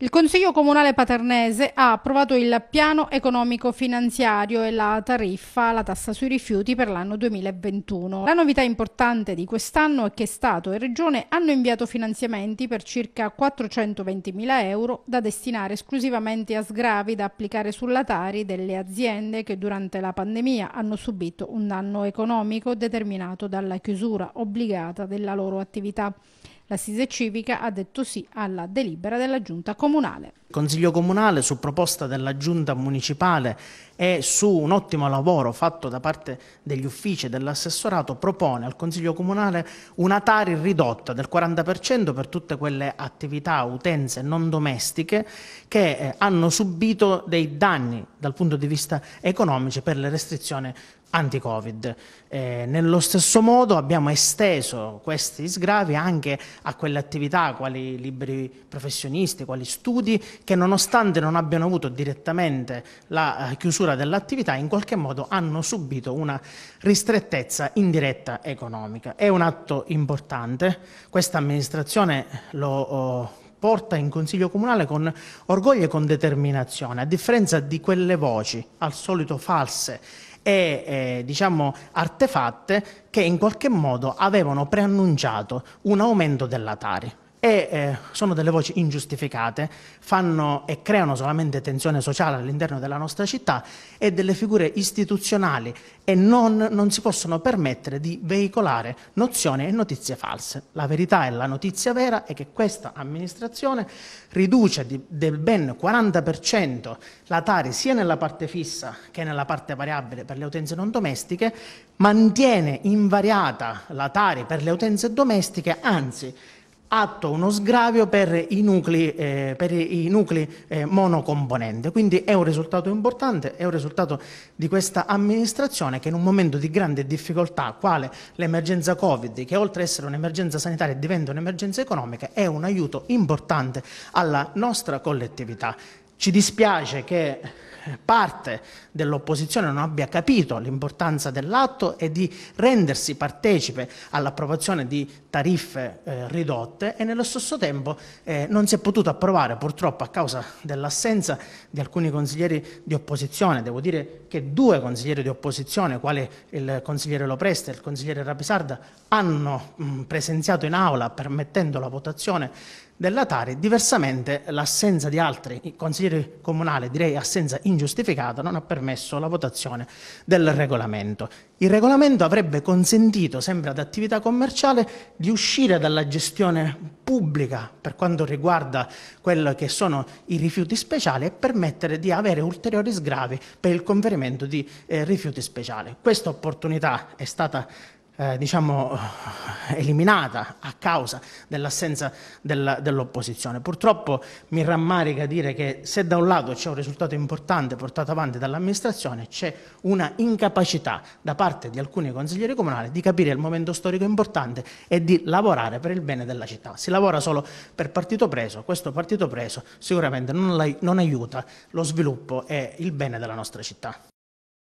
Il Consiglio Comunale Paternese ha approvato il piano economico finanziario e la tariffa, la tassa sui rifiuti per l'anno 2021. La novità importante di quest'anno è che Stato e Regione hanno inviato finanziamenti per circa 420.000 euro da destinare esclusivamente a sgravi da applicare sulla Tari delle aziende che durante la pandemia hanno subito un danno economico determinato dalla chiusura obbligata della loro attività. L'assise civica ha detto sì alla delibera della giunta comunale. Il Consiglio Comunale su proposta della giunta municipale e su un ottimo lavoro fatto da parte degli uffici dell'assessorato propone al Consiglio Comunale una tari ridotta del 40% per tutte quelle attività, utenze non domestiche che eh, hanno subito dei danni dal punto di vista economico per le restrizioni anti-Covid. Eh, nello stesso modo abbiamo esteso questi sgravi anche a quelle attività quali liberi professionisti, quali studi, che nonostante non abbiano avuto direttamente la eh, chiusura dell'attività, in qualche modo hanno subito una ristrettezza indiretta economica. È un atto importante, questa amministrazione lo oh, porta in Consiglio Comunale con orgoglio e con determinazione, a differenza di quelle voci, al solito false e eh, diciamo artefatte, che in qualche modo avevano preannunciato un aumento della Tari e eh, sono delle voci ingiustificate, fanno e creano solamente tensione sociale all'interno della nostra città e delle figure istituzionali e non, non si possono permettere di veicolare nozioni e notizie false. La verità e la notizia vera è che questa amministrazione riduce di, del ben 40% la Tari sia nella parte fissa che nella parte variabile per le utenze non domestiche, mantiene invariata la Tari per le utenze domestiche, anzi atto uno sgravio per i nuclei, eh, per i nuclei eh, monocomponente. Quindi è un risultato importante, è un risultato di questa amministrazione che in un momento di grande difficoltà, quale l'emergenza Covid, che oltre ad essere un'emergenza sanitaria diventa un'emergenza economica, è un aiuto importante alla nostra collettività. Ci dispiace che parte dell'opposizione non abbia capito l'importanza dell'atto e di rendersi partecipe all'approvazione di tariffe eh, ridotte e nello stesso tempo eh, non si è potuto approvare purtroppo a causa dell'assenza di alcuni consiglieri di opposizione, devo dire che due consiglieri di opposizione, quali il consigliere Lopresta e il consigliere Rapisarda, hanno mh, mm, presenziato in aula permettendo la votazione della Tari, diversamente l'assenza di altri consiglieri Consigliere Comunale, direi assenza ingiustificata, non ha permesso la votazione del regolamento. Il regolamento avrebbe consentito, sempre ad attività commerciale, di uscire dalla gestione pubblica per quanto riguarda quello che sono i rifiuti speciali e permettere di avere ulteriori sgravi per il conferimento di eh, rifiuti speciali. Questa opportunità è stata eh, diciamo, eliminata a causa dell'assenza dell'opposizione. Purtroppo mi rammarica dire che se da un lato c'è un risultato importante portato avanti dall'amministrazione, c'è una incapacità da parte di alcuni consiglieri comunali di capire il momento storico importante e di lavorare per il bene della città. Si lavora solo per partito preso, questo partito preso sicuramente non, non aiuta lo sviluppo e il bene della nostra città.